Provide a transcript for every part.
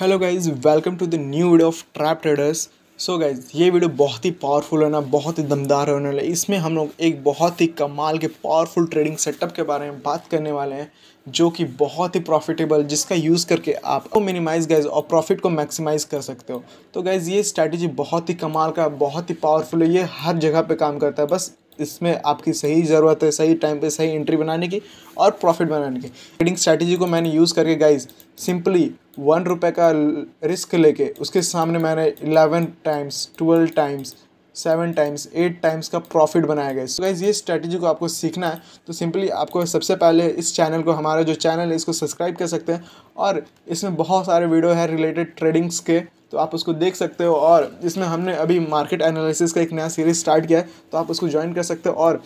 hello guys welcome to the new video of trap traders so guys ये वीडियो बहुत ही पावरफुल है ना बहुत ही दमदार होने वाला है इसमें हम लोग एक बहुत ही कमाल के पावरफुल ट्रेडिंग सेटअप के बारे में बात करने वाले हैं जो कि बहुत ही प्रॉफिटेबल जिसका यूज़ करके आप को मिनिमाइज गाइज और प्रॉफिट को मैक्सिमाइज कर सकते हो तो गाइज ये स्ट्रैटेजी बहुत ही कमाल का बहुत ही पावरफुल है ये हर जगह पर काम करता है बस इसमें आपकी सही ज़रूरत है सही टाइम पे सही एंट्री बनाने की और प्रॉफिट बनाने की ट्रेडिंग स्ट्रैटेजी को मैंने यूज़ करके गाइज सिंपली वन रुपए का रिस्क लेके उसके सामने मैंने eleven times twelve times seven times eight times का प्रॉफिट बनाया गया सो गाइज ये स्ट्रैटेजी को आपको सीखना है तो सिंपली आपको सबसे पहले इस चैनल को हमारा जो चैनल है इसको सब्सक्राइब कर सकते हैं और इसमें बहुत सारे वीडियो है रिलेटेड ट्रेडिंग्स के तो आप उसको देख सकते हो और इसमें हमने अभी मार्केट एनालिसिस का एक नया सीरीज स्टार्ट किया है तो आप उसको ज्वाइन कर सकते हो और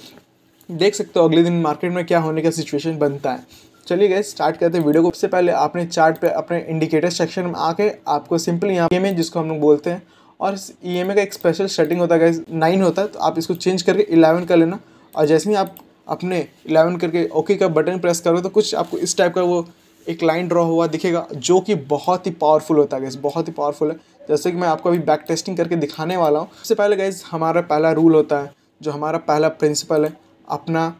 देख सकते हो अगले दिन मार्केट में क्या होने का सिचुएशन बनता है चलिए गए स्टार्ट करते हैं वीडियो को सबसे पहले आपने चार्ट पे अपने इंडिकेटर सेक्शन में आके आपको सिंपल यहाँ ई जिसको हम लोग बोलते हैं और इस ई का एक स्पेशल सेटिंग होता है नाइन होता है तो आप इसको चेंज करके इलेवन कर लेना और जैसे ही आप अपने इलेवन करके ओके का बटन प्रेस करो तो कुछ आपको इस टाइप का वो एक लाइन ड्रॉ हुआ दिखेगा जो कि बहुत ही पावरफुल होता है गैस बहुत ही पावरफुल है जैसे कि मैं आपको अभी बैक टेस्टिंग करके दिखाने वाला हूँ सबसे पहले गैस हमारा पहला रूल होता है जो हमारा पहला प्रिंसिपल है अपना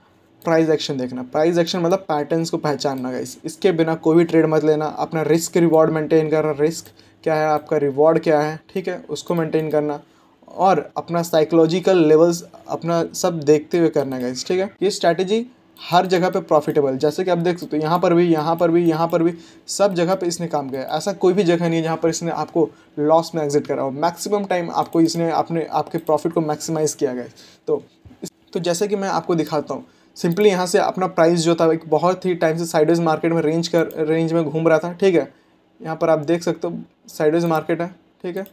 प्राइस एक्शन देखना प्राइस एक्शन मतलब पैटर्न्स को पहचानना गाइस इसके बिना कोई भी ट्रेड मत लेना अपना रिस्क रिवॉर्ड मेंटेन करना रिस्क क्या है आपका रिवॉर्ड क्या है ठीक है उसको मेंटेन करना और अपना साइकोलॉजिकल लेवल्स अपना सब देखते हुए करना गाइस ठीक है ये स्ट्रैटेजी हर जगह पे प्रॉफिटेबल जैसे कि आप देख सकते हो यहाँ पर भी यहाँ पर भी यहाँ पर भी सब जगह पे इसने काम किया ऐसा कोई भी जगह नहीं है जहाँ पर इसने आपको लॉस में एग्जिट करा हो मैक्सिमम टाइम आपको इसने अपने आपके प्रॉफिट को मैक्सिमाइज़ किया गया तो तो जैसे कि मैं आपको दिखाता हूँ सिंपली यहाँ से अपना प्राइस जो था एक बहुत ही टाइम से साइडवेज मार्केट में रेंज कर रेंज में घूम रहा था ठीक है यहाँ पर आप देख सकते हो साइडवेज मार्केट है ठीक है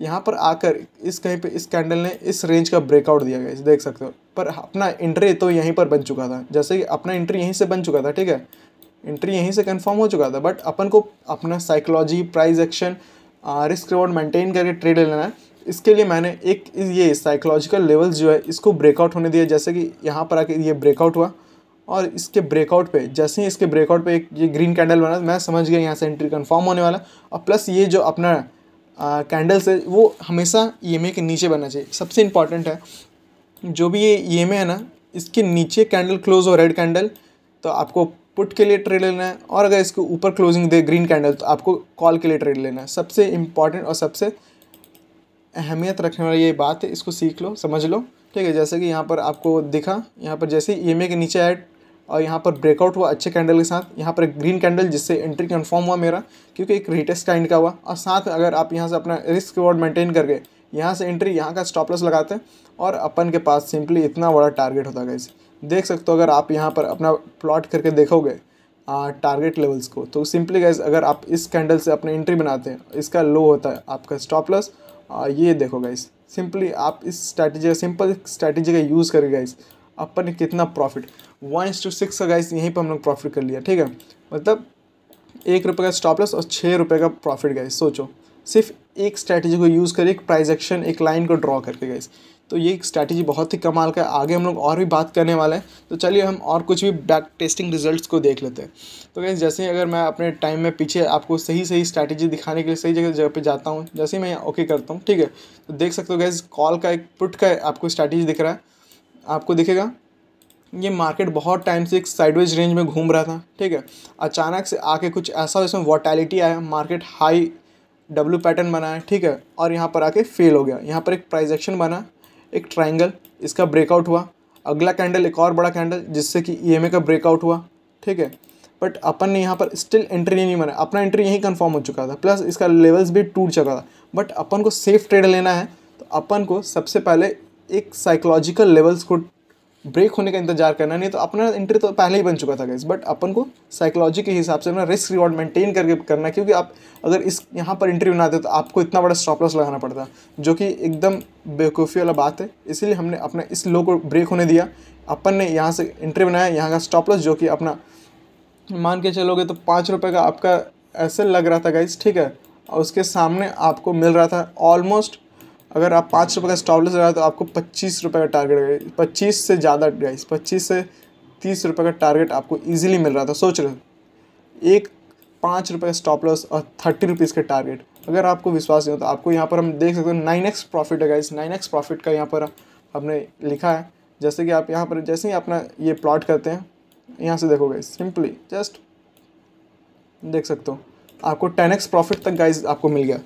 यहाँ पर आकर इस कहीं पे इस कैंडल ने इस रेंज का ब्रेकआउट दिया गया देख सकते हो पर अपना एंट्री तो यहीं पर बन चुका था जैसे कि अपना एंट्री यहीं से बन चुका था ठीक है एंट्री यहीं से कन्फर्म हो चुका था बट अपन को अपना psychology price action risk reward maintain करके ट्रेड लेना है इसके लिए मैंने एक ये साइकोलॉजिकल लेवल जो है इसको ब्रेकआउट होने दिया जैसे कि यहाँ पर आके ये ब्रेकआउट हुआ और इसके ब्रेकआउट पे जैसे ही इसके ब्रेकआउट पे एक ये ग्रीन कैंडल बना मैं समझ गया यहाँ से एंट्री कन्फर्म होने वाला और प्लस ये जो अपना कैंडल्स है वो हमेशा ई के नीचे बनना चाहिए सबसे इंपॉर्टेंट है जो भी ये ई है ना इसके नीचे कैंडल क्लोज हो रेड कैंडल तो आपको पुट के लिए ट्रेड लेना है और अगर इसके ऊपर क्लोजिंग दे ग्रीन कैंडल तो आपको कॉल के लिए ट्रेड लेना है सबसे इम्पॉर्टेंट और सबसे अहमियत रखने वाली ये बात है इसको सीख लो समझ लो ठीक है जैसे कि यहाँ पर आपको दिखा यहाँ पर जैसे ई के नीचे ऐड और यहाँ पर ब्रेकआउट हुआ अच्छे कैंडल के साथ यहाँ पर एक ग्रीन कैंडल जिससे एंट्री कन्फर्म हुआ मेरा क्योंकि एक रिटेस्ट काइंड का हुआ और साथ में अगर आप यहाँ से अपना रिस्क रिवॉर्ड मेंटेन करके यहाँ से एंट्री यहाँ का स्टॉपलेस लगाते हैं और अपन के पास सिंपली इतना बड़ा टारगेट होता है देख सकते हो अगर आप यहाँ पर अपना प्लॉट करके देखोगे टारगेट लेवल्स को तो सिंपली गैस अगर आप इस कैंडल से अपने एंट्री बनाते हैं इसका लो होता है आपका स्टॉप लॉस ये देखो गाइस सिंपली आप इस स्ट्रैटेजी का सिंपल स्ट्रैटेजी का यूज़ करें गाइस अपन ने कितना प्रॉफिट वन इंस टू सिक्स का गाइस यहीं पर हम लोग प्रॉफिट कर लिया ठीक है मतलब एक रुपये का स्टॉप लॉस और छः रुपये का प्रॉफिट गाइस सोचो सिर्फ एक स्ट्रैटेजी को यूज़ कर एक प्राइज एक्शन एक लाइन को ड्रॉ करके गए तो ये एक स्ट्रैटेजी बहुत ही कमाल का है आगे हम लोग और भी बात करने वाले हैं तो चलिए हम और कुछ भी बैक टेस्टिंग रिजल्ट्स को देख लेते हैं तो गैस जैसे ही अगर मैं अपने टाइम में पीछे आपको सही सही स्ट्रैटेजी दिखाने के लिए सही जगह जगह पे जाता हूँ जैसे ही मैं ओके करता हूँ ठीक है तो देख सकते हो गैस कॉल का एक पुट का आपको स्ट्रैटेजी दिख रहा है आपको दिखेगा ये मार्केट बहुत टाइम से एक साइडवेज रेंज में घूम रहा था ठीक है अचानक से आके कुछ ऐसा जिसमें वॉटैलिटी आया मार्केट हाई डब्लू पैटर्न बनाया ठीक है और यहाँ पर आके फेल हो गया यहाँ पर एक प्राइज एक्शन बना एक ट्राइंगल इसका ब्रेकआउट हुआ अगला कैंडल एक और बड़ा कैंडल जिससे कि ई का ब्रेकआउट हुआ ठीक है बट अपन ने यहाँ पर स्टिल एंट्री नहीं बनाया अपना एंट्री यहीं कन्फर्म हो चुका था प्लस इसका लेवल्स भी टूट चुका था बट अपन को सेफ ट्रेड लेना है तो अपन को सबसे पहले एक साइकोलॉजिकल लेवल्स को ब्रेक होने का इंतजार करना नहीं तो अपना एंट्री तो पहले ही बन चुका था गैस बट अपन को साइकोलॉजी के हिसाब से अपना रिस्क रिवॉर्ड मेंटेन करके करना क्योंकि आप अगर इस यहाँ पर एंट्री बनाते तो आपको इतना बड़ा स्टॉप लॉस लगाना पड़ता जो कि एकदम बेवकूफ़ी वाला बात है इसीलिए हमने अपना इस लो को ब्रेक होने दिया अपन ने यहाँ से एंट्री बनाया यहाँ का स्टॉप लॉस जो कि अपना मान के चलोगे तो पाँच रुपये का आपका ऐसे लग रहा था गैस ठीक है और उसके सामने आपको मिल रहा था ऑलमोस्ट अगर आप पाँच रुपये का स्टॉप लॉस लगाए तो आपको पच्चीस रुपये का टारगेट पच्चीस से ज़्यादा गाइस पच्चीस से तीस रुपये का टारगेट आपको ईजिली मिल रहा था सोच रहे एक पाँच रुपये का स्टॉप लॉस और थर्टी रुपीज़ का टारगेट अगर आपको विश्वास नहीं होता तो आपको यहाँ पर हम देख सकते हो नाइन एक्स प्रॉफिट है गाइस नाइन एक्स प्रॉफिट का यहाँ पर हमने लिखा है जैसे कि आप यहाँ पर जैसे ही अपना ये प्लॉट करते हैं यहाँ से देखो गाइस सिंपली जस्ट देख सकते हो आपको टेन एक्स प्रॉफिट तक गाइज आपको मिल गया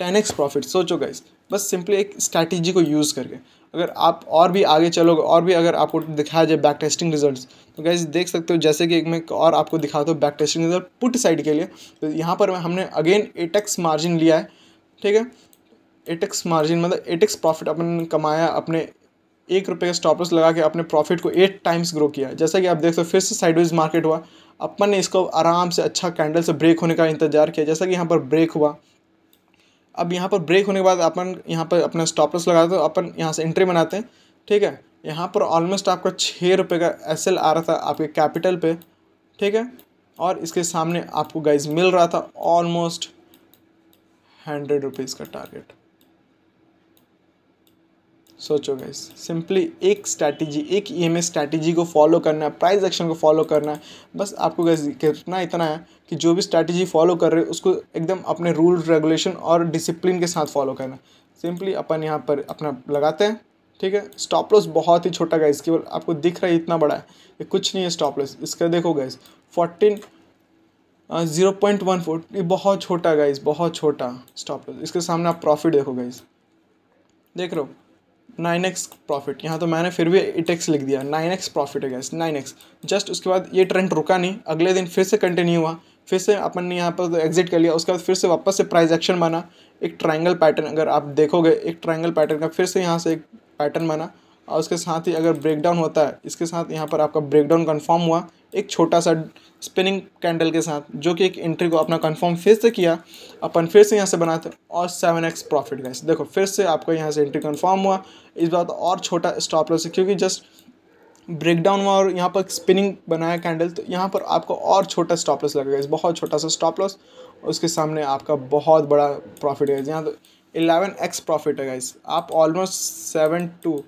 टेन एक्स प्रॉफिट सोचो गाइस बस सिंपली एक स्ट्रैटेजी को यूज़ करके अगर आप और भी आगे चलोगे और भी अगर आपको दिखाया जाए बैक टेस्टिंग रिजल्ट्स तो गाइज देख सकते हो जैसे कि मैं और आपको दिखाता हूँ back testing result put side के लिए तो यहाँ पर हमने अगेन एटेक्स मार्जिन लिया है ठीक है एटेक्स मार्जिन मतलब एटेक्स प्रॉफिट अपन कमाया अपने एक रुपये का स्टॉपर्स लगा के अपने प्रॉफिट को एट टाइम्स ग्रो किया जैसा कि आप देख सकते हो फिर से साइडवेज मार्केट हुआ अपन ने इसको आराम से अच्छा कैंडल से ब्रेक होने का इंतजार किया जैसा कि यहाँ पर ब्रेक हुआ अब यहाँ पर ब्रेक होने के बाद अपन यहाँ पर अपना स्टॉप लॉस लगाते हैं अपन यहाँ से एंट्री बनाते हैं ठीक है यहाँ पर ऑलमोस्ट आपका छः रुपये का एस आ रहा था आपके कैपिटल पे ठीक है और इसके सामने आपको गाइज मिल रहा था ऑलमोस्ट हंड्रेड रुपीज़ का टारगेट सोचो गैस सिंपली एक स्ट्रैटेजी एक ई एम स्ट्रैटेजी को फॉलो करना है प्राइस एक्शन को फॉलो करना है बस आपको गैस कितना इतना है कि जो भी स्ट्रैटेजी फॉलो कर रहे हो उसको एकदम अपने रूल रेगुलेशन और डिसिप्लिन के साथ फॉलो करना सिंपली अपन यहाँ पर अपना लगाते हैं ठीक है स्टॉप लॉस बहुत ही छोटा गैस केवल आपको दिख रहा है इतना बड़ा है ये कुछ नहीं है स्टॉप लॉस इसका देखो guys fourteen zero point one four ये बहुत छोटा गाइस बहुत छोटा स्टॉप लॉस इसके सामने आप प्रॉफिट देखो गाइस देख रहे हो नाइन एक्स प्रॉफिट यहाँ तो मैंने फिर भी एट एक्स लिख दिया नाइन एक्स प्रॉफिट है गैस नाइन एक्स जस्ट उसके बाद ये ट्रेंड रुका नहीं अगले दिन फिर से कंटिन्यू हुआ फिर से अपन ने यहाँ पर एग्जिट तो कर लिया उसके बाद फिर से वापस से प्राइस एक्शन बना एक ट्राइंगल पैटर्न अगर आप देखोगे एक ट्राइंगल पैटर्न का फिर से यहाँ से एक पैटर्न बना और उसके साथ ही अगर ब्रेकडाउन होता है इसके साथ यहाँ पर आपका ब्रेकडाउन कन्फर्म हुआ एक छोटा सा स्पिनिंग कैंडल के साथ जो कि एक एंट्री को अपना कंफर्म फिर से किया अपन फिर से यहाँ से बनाते और सेवन एक्स प्रॉफिट गए देखो फिर से आपका यहाँ से एंट्री कंफर्म हुआ इस बार तो और छोटा स्टॉप लॉस क्योंकि जस्ट ब्रेकडाउन हुआ और यहाँ पर स्पिनिंग बनाया कैंडल तो यहाँ पर आपको और छोटा स्टॉप लॉस लगेगा बहुत छोटा सा स्टॉप लॉस उसके सामने आपका बहुत बड़ा प्रॉफिट है यहाँ तो इलेवन एक्स प्रॉफिट है इस आप almost seven to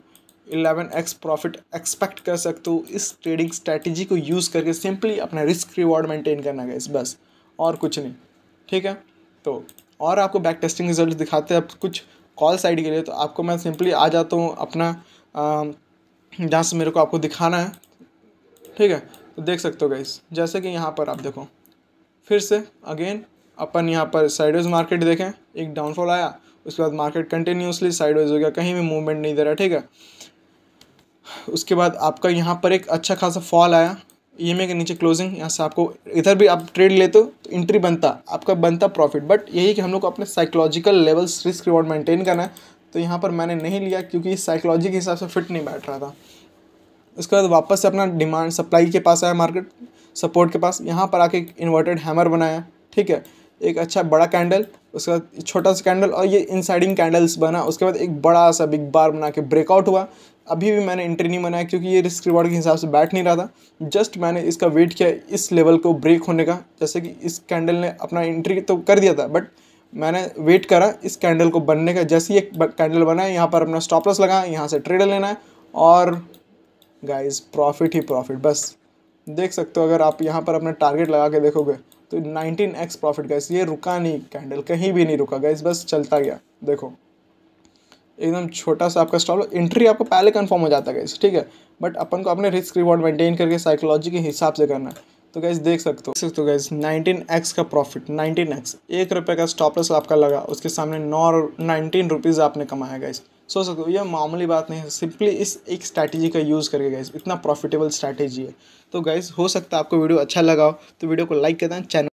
eleven X profit expect कर सकते हो इस ट्रेडिंग स्ट्रैटेजी को यूज़ करके सिंपली अपना रिस्क रिवॉर्ड मेंटेन करना गया बस और कुछ नहीं ठीक है तो और आपको बैक टेस्टिंग रिजल्ट दिखाते हैं कुछ कॉल साइड के लिए तो आपको मैं सिंपली आ जाता हूँ अपना जहाँ से मेरे को आपको दिखाना है ठीक है तो देख सकते हो गाइस जैसे कि यहाँ पर आप देखो फिर से अगेन अपन यहाँ पर साइडवेज मार्केट देखें एक डाउनफॉल आया उसके बाद मार्केट कंटिन्यूसली साइडवेज हो गया कहीं भी मूवमेंट नहीं दे रहा ठीक है उसके बाद आपका यहाँ पर एक अच्छा खासा फॉल आया ई के नीचे क्लोजिंग यहाँ से आपको इधर भी आप ट्रेड लेते हो तो एंट्री बनता आपका बनता प्रॉफिट बट यही कि हम लोग को अपने psychological levels risk reward maintain करना है तो यहाँ पर मैंने नहीं लिया क्योंकि साइकोलॉजी के हिसाब से फिट नहीं बैठ रहा था उसके बाद वापस से अपना डिमांड सप्लाई के पास आया मार्केट सपोर्ट के पास यहाँ पर आके एक इन्वर्टेड हैमर बनाया ठीक है एक अच्छा बड़ा कैंडल उसके बाद छोटा सा कैंडल और ये इनसाइडिंग कैंडल्स बना उसके बाद एक बड़ा सा बिग बार बना के ब्रेकआउट हुआ अभी भी मैंने एंट्री नहीं बनाया क्योंकि ये रिस्क रिवॉर्ड के हिसाब से बैठ नहीं रहा था जस्ट मैंने इसका वेट किया इस लेवल को ब्रेक होने का जैसे कि इस कैंडल ने अपना एंट्री तो कर दिया था बट मैंने वेट करा इस कैंडल को बनने का जैसे ही एक कैंडल बना है यहाँ पर अपना स्टॉप लॉस लगा यहाँ से ट्रेडर लेना है और गाइज प्रॉफिट ही प्रॉफिट बस देख सकते हो अगर आप यहाँ पर अपना टारगेट लगा के देखोगे तो 19x प्रॉफिट गाइस ये रुका नहीं कैंडल कहीं भी नहीं रुका गाइस बस चलता गया देखो एकदम छोटा सा आपका स्टॉप एंट्री आपको पहले कन्फर्म हो जाता है ठीक है बट अपन को अपने रिस्क रिवॉर्ड मेंटेन करके साइकोलॉजी के हिसाब से करना तो गैस देख सकते हो सकते हो गैस नाइनटीन एक्स का प्रॉफिट नाइनटीन एक्स एक रुपये का स्टॉप लॉस आपका लगा उसके सामने नौ नाइनटीन रुपीज़ आपने कमाया गैस सोच सकते हो यह मामूली बात नहीं है सिंपली इस एक स्ट्रैटेजी का यूज़ करके गैस इतना प्रॉफिटेबल स्ट्रैटेजी है तो गैस हो सकता है आपको वीडियो अच्छा लगा हो तो वीडियो को लाइक कर दें चैनल